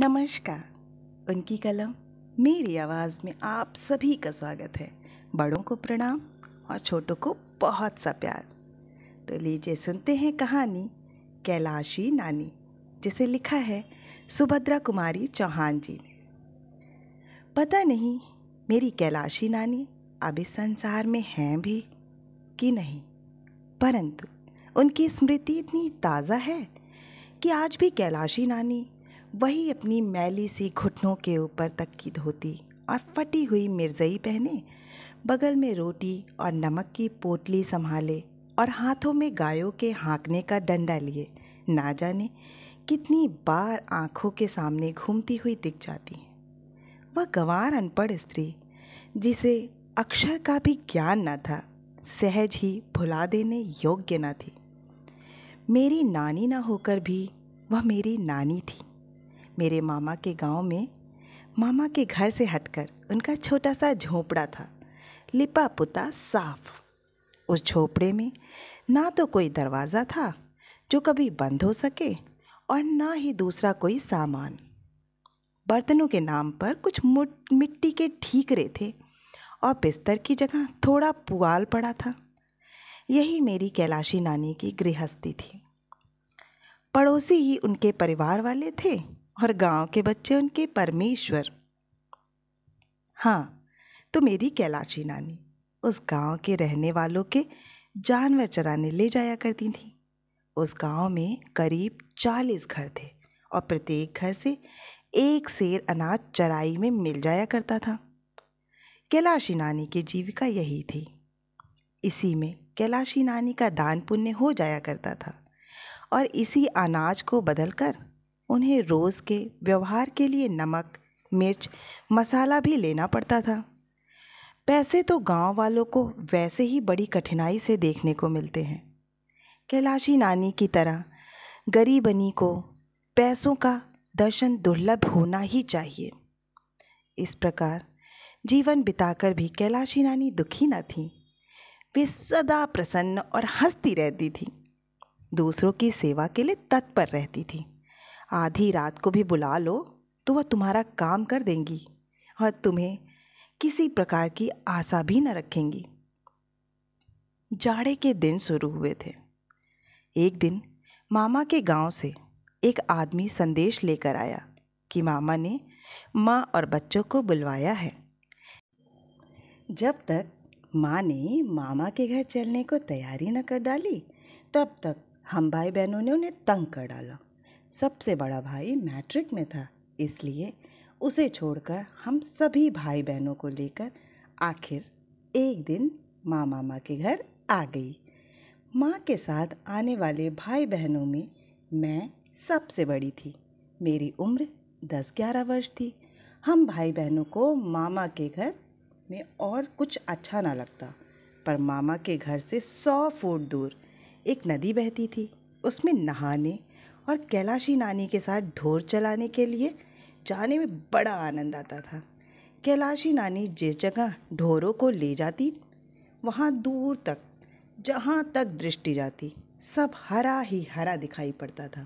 नमस्कार उनकी कलम मेरी आवाज़ में आप सभी का स्वागत है बड़ों को प्रणाम और छोटों को बहुत सा प्यार तो लीजिए सुनते हैं कहानी कैलाशी नानी जिसे लिखा है सुभद्रा कुमारी चौहान जी ने पता नहीं मेरी कैलाशी नानी अब इस संसार में हैं भी कि नहीं परंतु उनकी स्मृति इतनी ताज़ा है कि आज भी कैलाशी नानी वही अपनी मैली सी घुटनों के ऊपर तक की धोती और फटी हुई मिर्जई पहने बगल में रोटी और नमक की पोटली संभाले और हाथों में गायों के हाँकने का डंडा लिए ना जाने कितनी बार आँखों के सामने घूमती हुई दिख जाती हैं वह गंवार अनपढ़ स्त्री जिसे अक्षर का भी ज्ञान न था सहज ही भुला देने योग्य न थी मेरी नानी ना होकर भी वह मेरी नानी थी मेरे मामा के गांव में मामा के घर से हटकर उनका छोटा सा झोपड़ा था लिपा पुता साफ उस झोपड़े में ना तो कोई दरवाज़ा था जो कभी बंद हो सके और ना ही दूसरा कोई सामान बर्तनों के नाम पर कुछ मिट्टी के ठीकरे थे और बिस्तर की जगह थोड़ा पुआल पड़ा था यही मेरी कैलाशी नानी की गृहस्थी थी पड़ोसी ही उनके परिवार वाले थे और गांव के बच्चे उनके परमेश्वर हाँ तो मेरी कैलाशी नानी उस गांव के रहने वालों के जानवर चराने ले जाया करती थी उस गांव में करीब चालीस घर थे और प्रत्येक घर से एक शेर अनाज चराई में मिल जाया करता था कैलाशी नानी की जीविका यही थी इसी में कैलाशी नानी का दान पुण्य हो जाया करता था और इसी अनाज को बदलकर उन्हें रोज़ के व्यवहार के लिए नमक मिर्च मसाला भी लेना पड़ता था पैसे तो गांव वालों को वैसे ही बड़ी कठिनाई से देखने को मिलते हैं कैलाशी नानी की तरह गरीबनी को पैसों का दर्शन दुर्लभ होना ही चाहिए इस प्रकार जीवन बिताकर भी कैलाशी नानी दुखी न थी वे सदा प्रसन्न और हंसती रहती थी दूसरों की सेवा के लिए तत्पर रहती थी आधी रात को भी बुला लो तो वह तुम्हारा काम कर देंगी और तुम्हें किसी प्रकार की आशा भी न रखेंगी जाड़े के दिन शुरू हुए थे एक दिन मामा के गांव से एक आदमी संदेश लेकर आया कि मामा ने माँ और बच्चों को बुलवाया है जब तक माँ ने मामा के घर चलने को तैयारी न कर डाली तब तक हम भाई बहनों ने उन्हें तंग कर डाला सबसे बड़ा भाई मैट्रिक में था इसलिए उसे छोड़कर हम सभी भाई बहनों को लेकर आखिर एक दिन माँ मामा के घर आ गई माँ के साथ आने वाले भाई बहनों में मैं सबसे बड़ी थी मेरी उम्र दस ग्यारह वर्ष थी हम भाई बहनों को मामा के घर में और कुछ अच्छा ना लगता पर मामा के घर से सौ फुट दूर एक नदी बहती थी उसमें नहाने और कैलाशी नानी के साथ ढोर चलाने के लिए जाने में बड़ा आनंद आता था कैलाशी नानी जिस जगह ढोरों को ले जाती वहाँ दूर तक जहाँ तक दृष्टि जाती सब हरा ही हरा दिखाई पड़ता था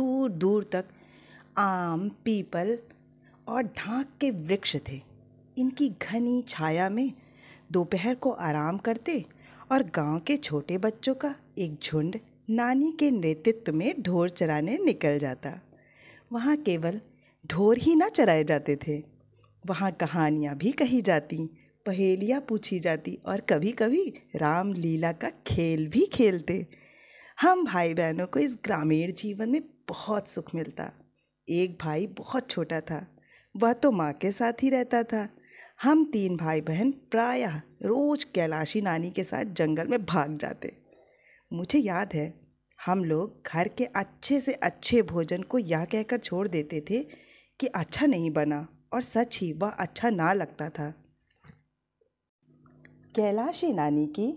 दूर दूर तक आम पीपल और ढाक के वृक्ष थे इनकी घनी छाया में दोपहर को आराम करते और गांव के छोटे बच्चों का एक झुंड नानी के नेतृत्व में ढोर चराने निकल जाता वहाँ केवल ढोर ही ना चराए जाते थे वहाँ कहानियाँ भी कही जाती पहेलियाँ पूछी जाती और कभी कभी रामलीला का खेल भी खेलते हम भाई बहनों को इस ग्रामीण जीवन में बहुत सुख मिलता एक भाई बहुत छोटा था वह तो माँ के साथ ही रहता था हम तीन भाई बहन प्रायः रोज कैलाशी नानी के साथ जंगल में भाग जाते मुझे याद है हम लोग घर के अच्छे से अच्छे भोजन को यह कहकर छोड़ देते थे कि अच्छा नहीं बना और सच ही वह अच्छा ना लगता था कैलाशी नानी की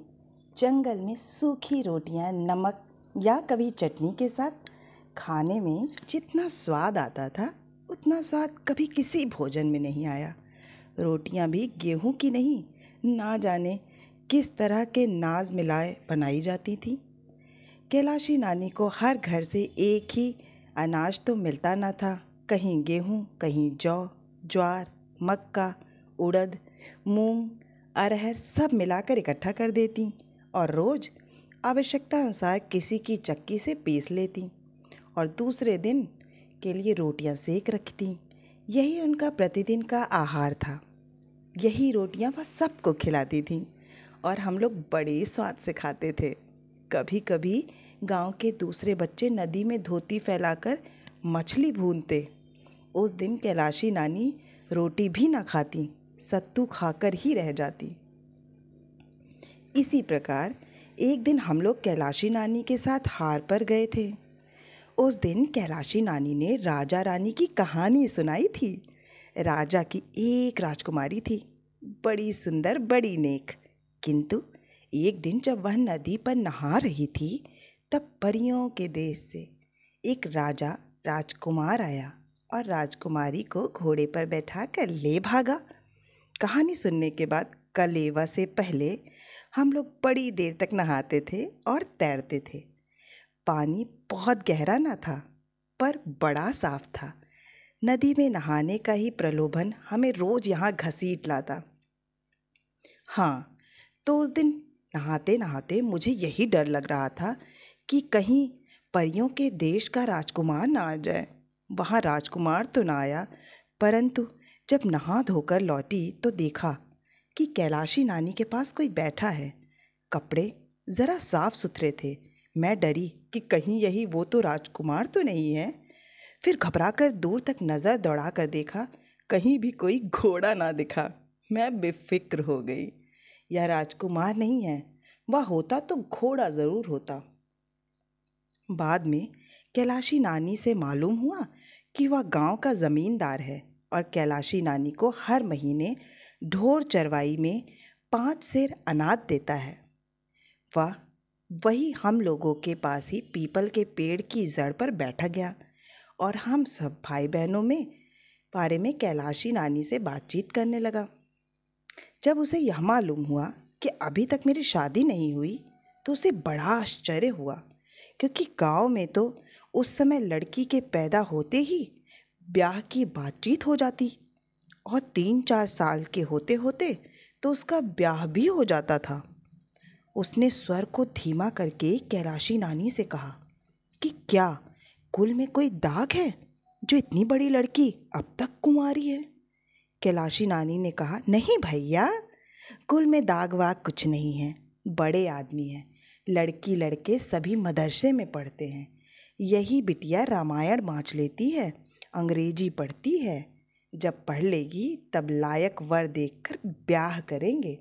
जंगल में सूखी रोटियां नमक या कभी चटनी के साथ खाने में जितना स्वाद आता था उतना स्वाद कभी किसी भोजन में नहीं आया रोटियां भी गेहूं की नहीं ना जाने किस तरह के नाज मिलाए बनाई जाती थी कैलाशी नानी को हर घर से एक ही अनाज तो मिलता न था कहीं गेहूँ कहीं जौ ज्वार मक्का उड़द मूंग अरहर सब मिलाकर इकट्ठा कर देती और रोज़ आवश्यकता अनुसार किसी की चक्की से पीस लेती और दूसरे दिन के लिए रोटियां सेक रखती यही उनका प्रतिदिन का आहार था यही रोटियां वह सबको खिलाती थी और हम लोग बड़े स्वाद से खाते थे कभी कभी गांव के दूसरे बच्चे नदी में धोती फैलाकर मछली भूनते उस दिन कैलाशी नानी रोटी भी ना खाती सत्तू खाकर ही रह जाती इसी प्रकार एक दिन हम लोग कैलाशी नानी के साथ हार पर गए थे उस दिन कैलाशी नानी ने राजा रानी की कहानी सुनाई थी राजा की एक राजकुमारी थी बड़ी सुंदर बड़ी नेक किंतु एक दिन जब वह नदी पर नहा रही थी तब परियों के देश से एक राजा राजकुमार आया और राजकुमारी को घोड़े पर बैठा कर ले भागा कहानी सुनने के बाद कलेवा से पहले हम लोग बड़ी देर तक नहाते थे और तैरते थे पानी बहुत गहरा ना था पर बड़ा साफ था नदी में नहाने का ही प्रलोभन हमें रोज़ यहाँ घसीट लाता हाँ तो उस दिन नहाते नहाते मुझे यही डर लग रहा था कि कहीं परियों के देश का राजकुमार ना आ जाए वहाँ राजकुमार तो ना आया परंतु जब नहा धोकर लौटी तो देखा कि कैलाशी नानी के पास कोई बैठा है कपड़े ज़रा साफ़ सुथरे थे मैं डरी कि कहीं यही वो तो राजकुमार तो नहीं है फिर घबरा कर दूर तक नज़र दौड़ा कर देखा कहीं भी कोई घोड़ा ना दिखा मैं बेफिक्र हो गई यह राजकुमार नहीं है वह होता तो घोड़ा ज़रूर होता बाद में कैलाशी नानी से मालूम हुआ कि वह गांव का ज़मींदार है और कैलाशी नानी को हर महीने ढोर चरवाई में पाँच सिर अनाज देता है वह वही हम लोगों के पास ही पीपल के पेड़ की जड़ पर बैठा गया और हम सब भाई बहनों में बारे में कैलाशी नानी से बातचीत करने लगा जब उसे यह मालूम हुआ कि अभी तक मेरी शादी नहीं हुई तो उसे बड़ा आश्चर्य हुआ क्योंकि गांव में तो उस समय लड़की के पैदा होते ही ब्याह की बातचीत हो जाती और तीन चार साल के होते होते तो उसका ब्याह भी हो जाता था उसने स्वर को धीमा करके कैराशी नानी से कहा कि क्या कुल में कोई दाग है जो इतनी बड़ी लड़की अब तक कुंवारी है कैलाशी नानी ने कहा नहीं भैया कुल में दाग वाग कुछ नहीं है बड़े आदमी हैं लड़की लड़के सभी मदरसे में पढ़ते हैं यही बिटिया रामायण बाँच लेती है अंग्रेजी पढ़ती है जब पढ़ लेगी तब लायक वर देखकर ब्याह करेंगे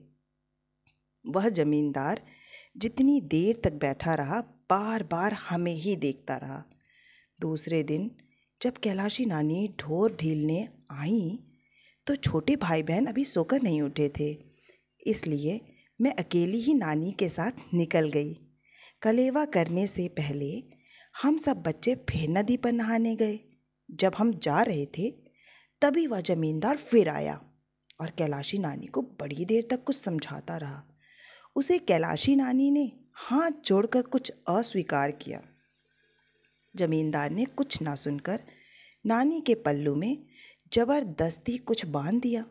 वह जमींदार जितनी देर तक बैठा रहा बार बार हमें ही देखता रहा दूसरे दिन जब कैलाशी नानी ढोर ढीलने आई तो छोटे भाई बहन अभी सोकर नहीं उठे थे इसलिए मैं अकेली ही नानी के साथ निकल गई कलेवा करने से पहले हम सब बच्चे फिर नदी पर नहाने गए जब हम जा रहे थे तभी वह जमींदार फिर आया और कैलाशी नानी को बड़ी देर तक कुछ समझाता रहा उसे कैलाशी नानी ने हाथ जोड़कर कुछ अस्वीकार किया जमींदार ने कुछ ना सुनकर नानी के पल्लू में जबरदस्ती कुछ बांध दिया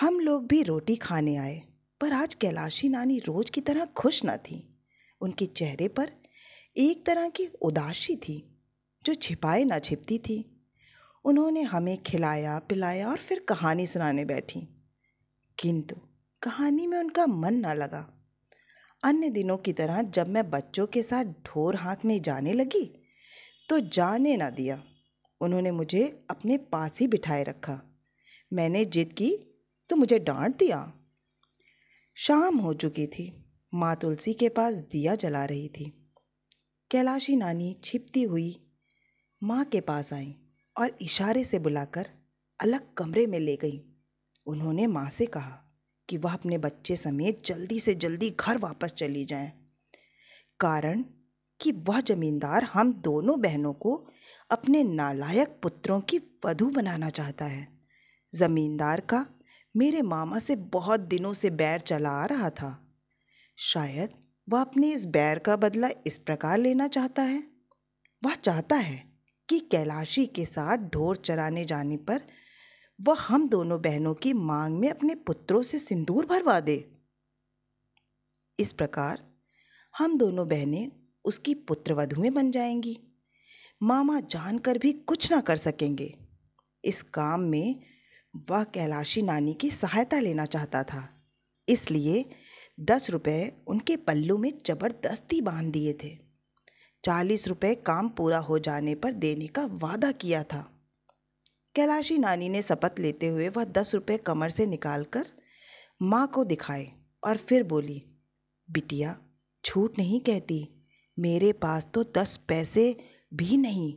हम लोग भी रोटी खाने आए पर आज कैलाशी नानी रोज की तरह खुश न थी उनके चेहरे पर एक तरह की उदासी थी जो छिपाए ना छिपती थी उन्होंने हमें खिलाया पिलाया और फिर कहानी सुनाने बैठी किंतु कहानी में उनका मन ना लगा अन्य दिनों की तरह जब मैं बच्चों के साथ ढोर हाँकने जाने लगी तो जाने ना दिया उन्होंने मुझे अपने पास ही बिठाए रखा मैंने जिद की तो मुझे डांट दिया शाम हो चुकी थी माँ तुलसी के पास दिया जला रही थी कैलाशी नानी छिपती हुई माँ के पास आई और इशारे से बुलाकर अलग कमरे में ले गई उन्होंने माँ से कहा कि वह अपने बच्चे समेत जल्दी से जल्दी घर वापस चली जाएं। कारण कि वह जमींदार हम दोनों बहनों को अपने नालायक पुत्रों की वधु बनाना चाहता है ज़मींदार का मेरे मामा से बहुत दिनों से बैर चला आ रहा था शायद वह अपने इस बैर का बदला इस प्रकार लेना चाहता है वह चाहता है कि कैलाशी के साथ ढोर चराने जाने पर वह हम दोनों बहनों की मांग में अपने पुत्रों से सिंदूर भरवा दे इस प्रकार हम दोनों बहनें उसकी पुत्रवधुएं बन जाएंगी मामा जानकर भी कुछ ना कर सकेंगे इस काम में वह कैलाशी नानी की सहायता लेना चाहता था इसलिए दस रुपये उनके पल्लू में जबरदस्ती बांध दिए थे चालीस रुपये काम पूरा हो जाने पर देने का वादा किया था कैलाशी नानी ने शपथ लेते हुए वह दस रुपये कमर से निकाल कर माँ को दिखाए और फिर बोली बिटिया झूठ नहीं कहती मेरे पास तो दस पैसे भी नहीं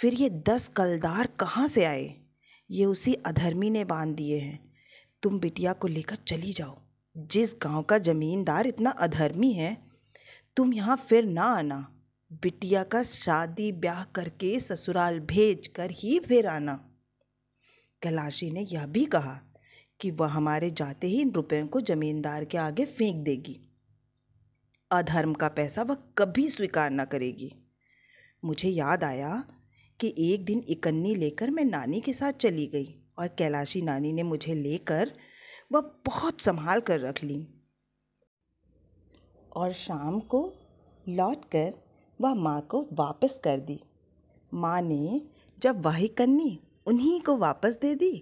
फिर ये दस कलदार कहाँ से आए ये उसी अधर्मी ने बांध दिए हैं तुम बिटिया को लेकर चली जाओ जिस गांव का ज़मींदार इतना अधर्मी है तुम यहाँ फिर ना आना बिटिया का शादी ब्याह करके ससुराल भेज कर ही फिर आना कैलाशी ने यह भी कहा कि वह हमारे जाते ही इन रुपयों को जमींदार के आगे फेंक देगी अधर्म का पैसा वह कभी स्वीकार न करेगी मुझे याद आया कि एक दिन इकन्नी लेकर मैं नानी के साथ चली गई और कैलाशी नानी ने मुझे लेकर वह बहुत संभाल कर रख ली और शाम को लौट कर वह माँ को वापस कर दी माँ ने जब वही कन्नी उन्हीं को वापस दे दी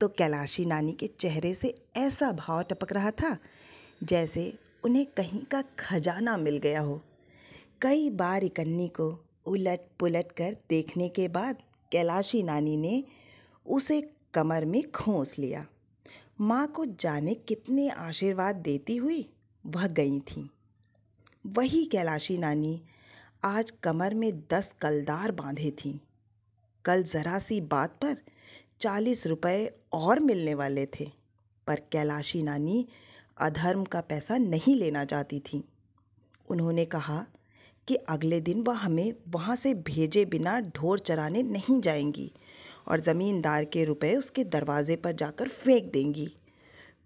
तो कैलाशी नानी के चेहरे से ऐसा भाव टपक रहा था जैसे उन्हें कहीं का खजाना मिल गया हो कई बार इकन्नी को उलट पुलट कर देखने के बाद कैलाशी नानी ने उसे कमर में खोस लिया माँ को जाने कितने आशीर्वाद देती हुई वह गई थी वही कैलाशी नानी आज कमर में दस कलदार बांधे थी कल ज़रा सी बात पर चालीस रुपए और मिलने वाले थे पर कैलाशी नानी अधर्म का पैसा नहीं लेना चाहती थी उन्होंने कहा कि अगले दिन वह हमें वहाँ से भेजे बिना ढोर चराने नहीं जाएंगी और ज़मींदार के रुपए उसके दरवाजे पर जाकर फेंक देंगी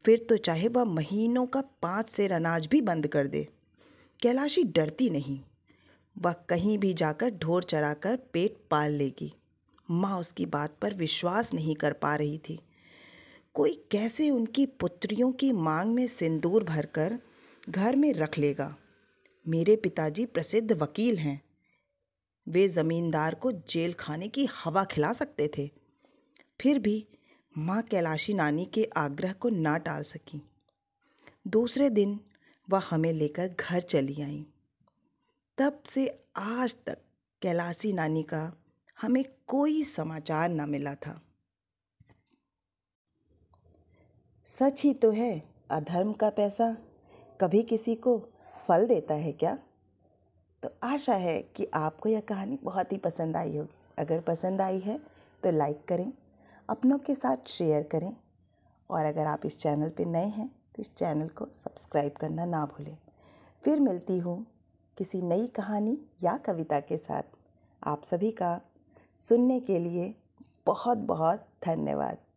फिर तो चाहे वह महीनों का पाँच से अनाज भी बंद कर दे कैलाशी डरती नहीं वह कहीं भी जाकर ढोर चराकर पेट पाल लेगी माँ उसकी बात पर विश्वास नहीं कर पा रही थी कोई कैसे उनकी पुत्रियों की मांग में सिंदूर भरकर घर में रख लेगा मेरे पिताजी प्रसिद्ध वकील हैं वे ज़मींदार को जेल खाने की हवा खिला सकते थे फिर भी माँ कैलाशी नानी के आग्रह को ना टाल सकी दूसरे दिन वह हमें लेकर घर चली आई तब से आज तक कैलाशी नानी का हमें कोई समाचार न मिला था सच ही तो है अधर्म का पैसा कभी किसी को फल देता है क्या तो आशा है कि आपको यह कहानी बहुत ही पसंद आई होगी अगर पसंद आई है तो लाइक करें अपनों के साथ शेयर करें और अगर आप इस चैनल पर नए हैं तो इस चैनल को सब्सक्राइब करना ना भूलें फिर मिलती हूँ किसी नई कहानी या कविता के साथ आप सभी का सुनने के लिए बहुत बहुत धन्यवाद